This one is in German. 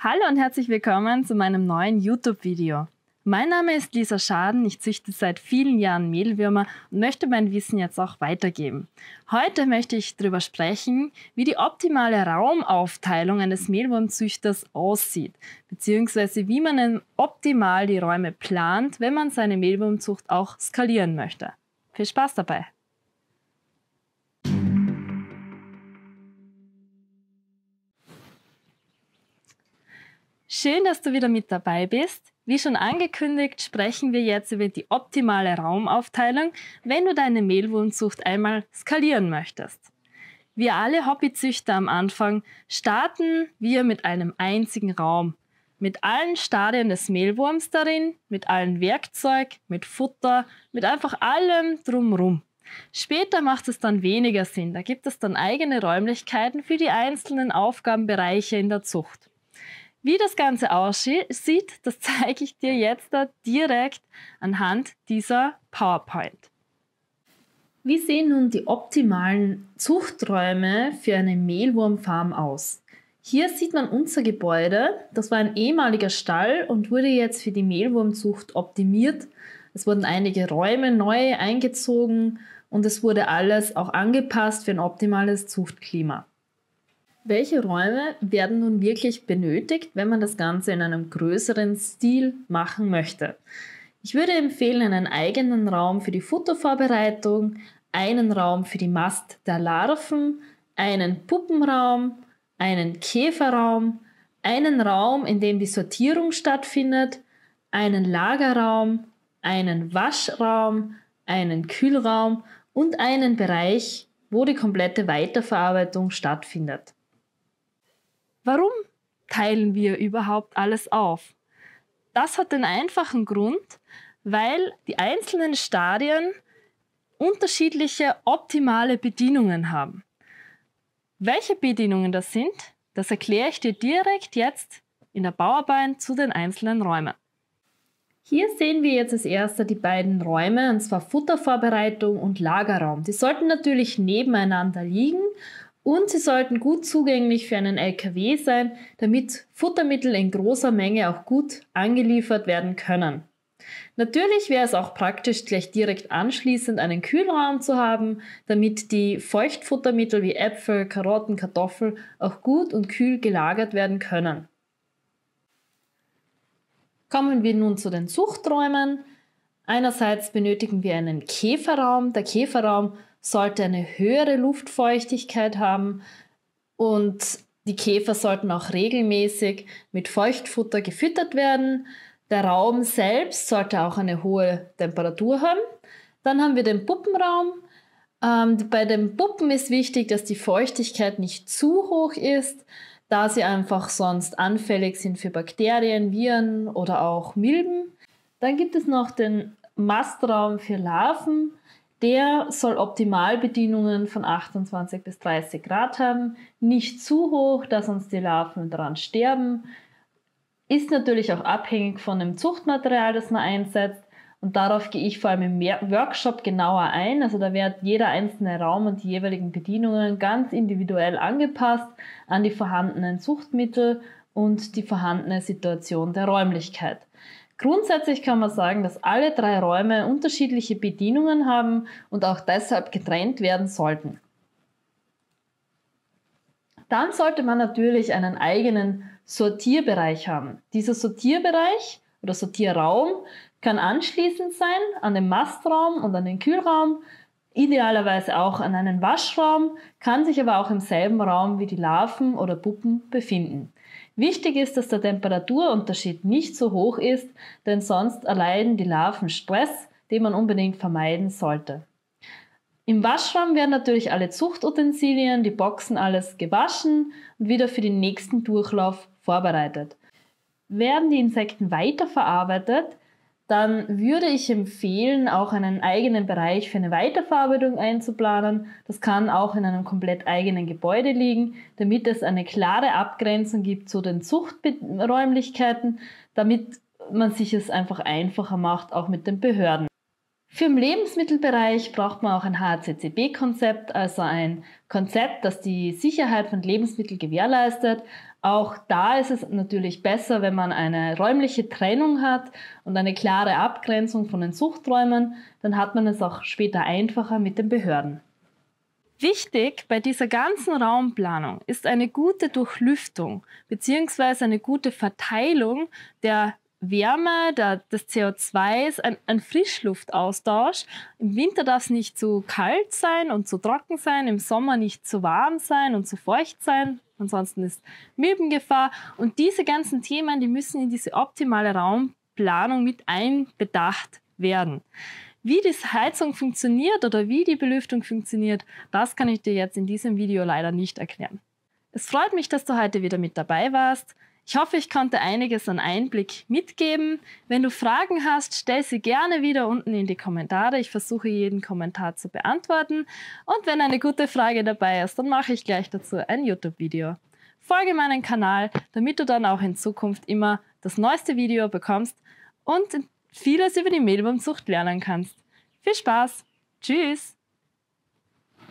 Hallo und herzlich willkommen zu meinem neuen YouTube-Video. Mein Name ist Lisa Schaden, ich züchte seit vielen Jahren Mehlwürmer und möchte mein Wissen jetzt auch weitergeben. Heute möchte ich darüber sprechen, wie die optimale Raumaufteilung eines Mehlwurmzüchters aussieht, beziehungsweise wie man optimal die Räume plant, wenn man seine Mehlwurmzucht auch skalieren möchte. Viel Spaß dabei! Schön, dass du wieder mit dabei bist. Wie schon angekündigt, sprechen wir jetzt über die optimale Raumaufteilung, wenn du deine Mehlwurmzucht einmal skalieren möchtest. Wir alle Hobbyzüchter am Anfang starten wir mit einem einzigen Raum, mit allen Stadien des Mehlwurms darin, mit allen Werkzeug, mit Futter, mit einfach allem drumrum. Später macht es dann weniger Sinn, da gibt es dann eigene Räumlichkeiten für die einzelnen Aufgabenbereiche in der Zucht. Wie das Ganze aussieht, das zeige ich dir jetzt da direkt anhand dieser PowerPoint. Wie sehen nun die optimalen Zuchträume für eine Mehlwurmfarm aus? Hier sieht man unser Gebäude. Das war ein ehemaliger Stall und wurde jetzt für die Mehlwurmzucht optimiert. Es wurden einige Räume neu eingezogen und es wurde alles auch angepasst für ein optimales Zuchtklima. Welche Räume werden nun wirklich benötigt, wenn man das Ganze in einem größeren Stil machen möchte? Ich würde empfehlen, einen eigenen Raum für die Futtervorbereitung, einen Raum für die Mast der Larven, einen Puppenraum, einen Käferraum, einen Raum, in dem die Sortierung stattfindet, einen Lagerraum, einen Waschraum, einen Kühlraum und einen Bereich, wo die komplette Weiterverarbeitung stattfindet. Warum teilen wir überhaupt alles auf? Das hat den einfachen Grund, weil die einzelnen Stadien unterschiedliche optimale Bedienungen haben. Welche Bedienungen das sind, das erkläre ich dir direkt jetzt in der Bauarbeit zu den einzelnen Räumen. Hier sehen wir jetzt als erster die beiden Räume, und zwar Futtervorbereitung und Lagerraum. Die sollten natürlich nebeneinander liegen und sie sollten gut zugänglich für einen LKW sein, damit Futtermittel in großer Menge auch gut angeliefert werden können. Natürlich wäre es auch praktisch, gleich direkt anschließend einen Kühlraum zu haben, damit die Feuchtfuttermittel wie Äpfel, Karotten, Kartoffeln auch gut und kühl gelagert werden können. Kommen wir nun zu den Zuchträumen. Einerseits benötigen wir einen Käferraum. Der Käferraum sollte eine höhere Luftfeuchtigkeit haben und die Käfer sollten auch regelmäßig mit Feuchtfutter gefüttert werden. Der Raum selbst sollte auch eine hohe Temperatur haben. Dann haben wir den Puppenraum. Ähm, bei den Puppen ist wichtig, dass die Feuchtigkeit nicht zu hoch ist, da sie einfach sonst anfällig sind für Bakterien, Viren oder auch Milben. Dann gibt es noch den Mastraum für Larven. Der soll Optimalbedienungen von 28 bis 30 Grad haben, nicht zu hoch, dass uns die Larven daran sterben. Ist natürlich auch abhängig von dem Zuchtmaterial, das man einsetzt. Und darauf gehe ich vor allem im Workshop genauer ein. Also da wird jeder einzelne Raum und die jeweiligen Bedienungen ganz individuell angepasst an die vorhandenen Zuchtmittel und die vorhandene Situation der Räumlichkeit. Grundsätzlich kann man sagen, dass alle drei Räume unterschiedliche Bedienungen haben und auch deshalb getrennt werden sollten. Dann sollte man natürlich einen eigenen Sortierbereich haben. Dieser Sortierbereich oder Sortierraum kann anschließend sein an den Mastraum und an den Kühlraum, idealerweise auch an einen Waschraum, kann sich aber auch im selben Raum wie die Larven oder Puppen befinden. Wichtig ist, dass der Temperaturunterschied nicht so hoch ist, denn sonst erleiden die Larven Stress, den man unbedingt vermeiden sollte. Im Waschraum werden natürlich alle Zuchtutensilien, die Boxen, alles gewaschen und wieder für den nächsten Durchlauf vorbereitet. Werden die Insekten weiterverarbeitet, dann würde ich empfehlen, auch einen eigenen Bereich für eine Weiterverarbeitung einzuplanen. Das kann auch in einem komplett eigenen Gebäude liegen, damit es eine klare Abgrenzung gibt zu den Zuchträumlichkeiten, damit man sich es einfach einfacher macht, auch mit den Behörden. Für den Lebensmittelbereich braucht man auch ein haccb konzept also ein Konzept, das die Sicherheit von Lebensmitteln gewährleistet, auch da ist es natürlich besser, wenn man eine räumliche Trennung hat und eine klare Abgrenzung von den Suchträumen, dann hat man es auch später einfacher mit den Behörden. Wichtig bei dieser ganzen Raumplanung ist eine gute Durchlüftung bzw. eine gute Verteilung der Wärme, der, des CO2s, ein, ein, Frischluftaustausch. Im Winter darf es nicht zu kalt sein und zu trocken sein, im Sommer nicht zu warm sein und zu feucht sein, Ansonsten ist Milbengefahr. Und diese ganzen Themen, die müssen in diese optimale Raumplanung mit einbedacht werden. Wie die Heizung funktioniert oder wie die Belüftung funktioniert, das kann ich dir jetzt in diesem Video leider nicht erklären. Es freut mich, dass du heute wieder mit dabei warst. Ich hoffe, ich konnte einiges an Einblick mitgeben. Wenn du Fragen hast, stell sie gerne wieder unten in die Kommentare. Ich versuche jeden Kommentar zu beantworten. Und wenn eine gute Frage dabei ist, dann mache ich gleich dazu ein YouTube-Video. Folge meinen Kanal, damit du dann auch in Zukunft immer das neueste Video bekommst und vieles über die Mehlwurmzucht lernen kannst. Viel Spaß! Tschüss!